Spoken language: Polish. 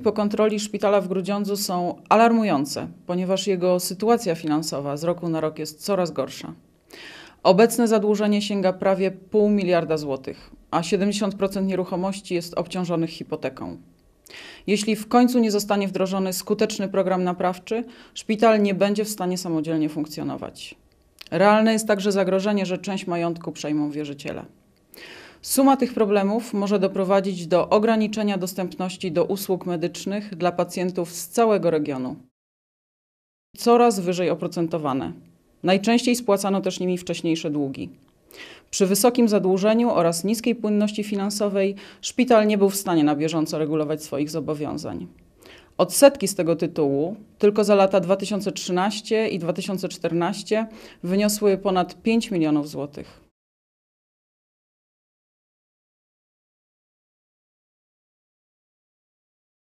po kontroli szpitala w Grudziądzu są alarmujące, ponieważ jego sytuacja finansowa z roku na rok jest coraz gorsza. Obecne zadłużenie sięga prawie pół miliarda złotych, a 70% nieruchomości jest obciążonych hipoteką. Jeśli w końcu nie zostanie wdrożony skuteczny program naprawczy, szpital nie będzie w stanie samodzielnie funkcjonować. Realne jest także zagrożenie, że część majątku przejmą wierzyciele. Suma tych problemów może doprowadzić do ograniczenia dostępności do usług medycznych dla pacjentów z całego regionu. Coraz wyżej oprocentowane. Najczęściej spłacano też nimi wcześniejsze długi. Przy wysokim zadłużeniu oraz niskiej płynności finansowej szpital nie był w stanie na bieżąco regulować swoich zobowiązań. Odsetki z tego tytułu tylko za lata 2013 i 2014 wyniosły ponad 5 milionów złotych.